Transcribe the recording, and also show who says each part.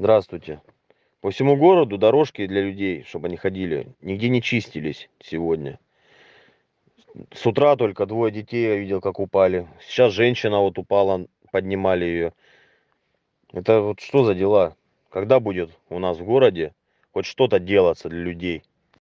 Speaker 1: здравствуйте по всему городу дорожки для людей чтобы они ходили нигде не чистились сегодня с утра только двое детей я видел как упали сейчас женщина вот упала поднимали ее. это вот что за дела когда будет у нас в городе хоть что-то делаться для людей